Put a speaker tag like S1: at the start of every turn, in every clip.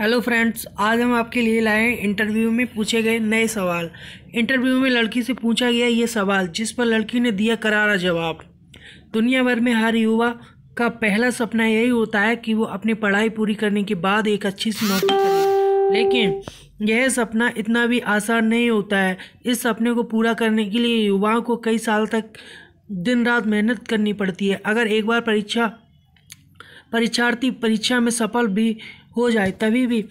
S1: hello friends आज हम आपके लिए लाए इंटरव्यू में पूछे गए नए सवाल इंटरव्यू में लड़की से पूछा गया ये सवाल जिस पर लड़की ने दिया करारा जवाब दुनिया भर में हर युवा का पहला सपना यही होता है कि वो अपनी पढ़ाई पूरी करने के बाद एक अच्छी सी नौकरी करे लेकिन यह सपना इतना भी आसान नहीं होता है इस सपने को पूरा करने के लिए युवाओं को कई साल तक दिन रात मेहनत करनी पड़ती है अगर एक बार परीक्षा परीक्षार्थी परीक्षा में सफल भी हो जाए तभी भी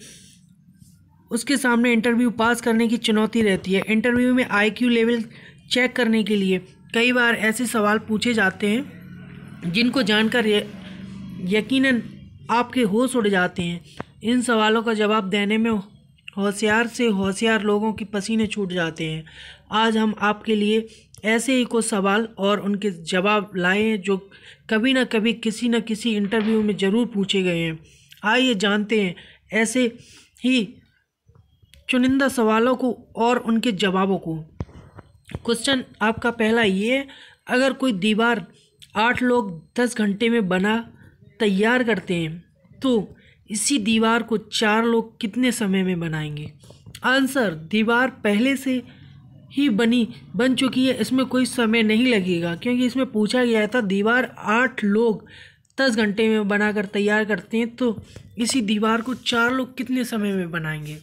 S1: उसके सामने इंटरव्यू पास करने की चुनौती रहती है इंटरव्यू में आईक्यू लेवल चेक करने के लिए कई बार ऐसे सवाल पूछे जाते हैं जिनको जानकर यकीनन आपके होश उड़ जाते हैं इन सवालों का जवाब देने में होशियार से होशियार लोगों के पसीने छूट जाते हैं आज हम आपके लिए ऐसे ही कुछ सवाल और उनके जवाब लाए हैं जो कभी ना कभी किसी न किसी इंटरव्यू में ज़रूर पूछे गए हैं आइए जानते हैं ऐसे ही चुनिंदा सवालों को और उनके जवाबों को क्वेश्चन आपका पहला ये है अगर कोई दीवार आठ लोग दस घंटे में बना तैयार करते हैं तो इसी दीवार को चार लोग कितने समय में बनाएंगे आंसर दीवार पहले से ही बनी बन चुकी है इसमें कोई समय नहीं लगेगा क्योंकि इसमें पूछा गया था दीवार आठ लोग दस घंटे में बनाकर तैयार करते हैं तो इसी दीवार को चार लोग कितने समय में बनाएंगे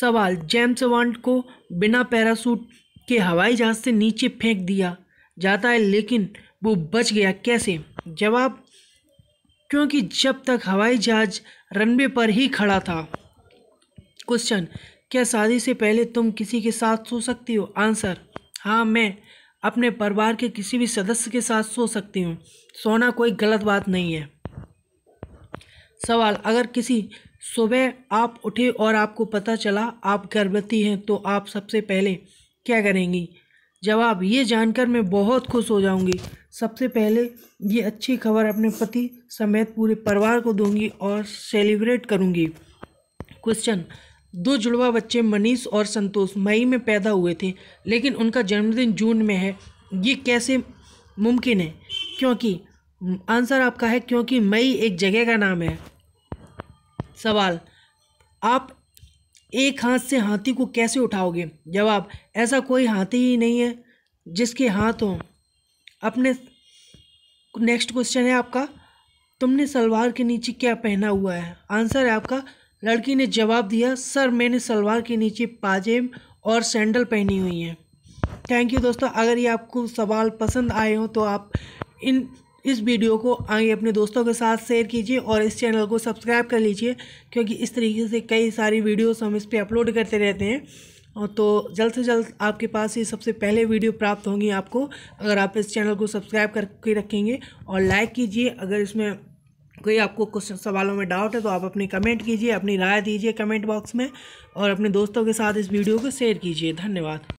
S1: सवाल जेम्स वांट को बिना पैरासूट के हवाई जहाज से नीचे फेंक दिया जाता है लेकिन वो बच गया कैसे जवाब क्योंकि जब तक हवाई जहाज रनवे पर ही खड़ा था क्वेश्चन क्या शादी से पहले तुम किसी के साथ सो सकती हो आंसर हाँ मैं अपने परिवार के किसी भी सदस्य के साथ सो सकती हूँ सोना कोई गलत बात नहीं है सवाल अगर किसी सुबह आप उठे और आपको पता चला आप गर्भवती हैं तो आप सबसे पहले क्या करेंगी जवाब ये जानकर मैं बहुत खुश हो जाऊंगी सबसे पहले ये अच्छी खबर अपने पति समेत पूरे परिवार को दूंगी और सेलिब्रेट करूंगी क्वेश्चन दो जुड़वा बच्चे मनीष और संतोष मई में पैदा हुए थे लेकिन उनका जन्मदिन जून में है ये कैसे मुमकिन है क्योंकि आंसर आपका है क्योंकि मई एक जगह का नाम है सवाल आप एक हाथ से हाथी को कैसे उठाओगे जवाब ऐसा कोई हाथी ही नहीं है जिसके हाथ हो अपने नेक्स्ट क्वेश्चन है आपका तुमने सलवार के नीचे क्या पहना हुआ है आंसर है आपका लड़की ने जवाब दिया सर मैंने सलवार के नीचे पाजेम और सैंडल पहनी हुई हैं थैंक यू दोस्तों अगर ये आपको सवाल पसंद आए हों तो आप इन इस वीडियो को आगे अपने दोस्तों के साथ शेयर कीजिए और इस चैनल को सब्सक्राइब कर लीजिए क्योंकि इस तरीके से कई सारी वीडियोस हम इस पर अपलोड करते रहते हैं तो जल्द से जल्द आपके पास ये सबसे पहले वीडियो प्राप्त होंगी आपको अगर आप इस चैनल को सब्सक्राइब करके रखेंगे और लाइक कीजिए अगर इसमें कोई आपको कुछ सवालों में डाउट है तो आप अपनी कमेंट कीजिए अपनी राय दीजिए कमेंट बॉक्स में और अपने दोस्तों के साथ इस वीडियो को शेयर कीजिए धन्यवाद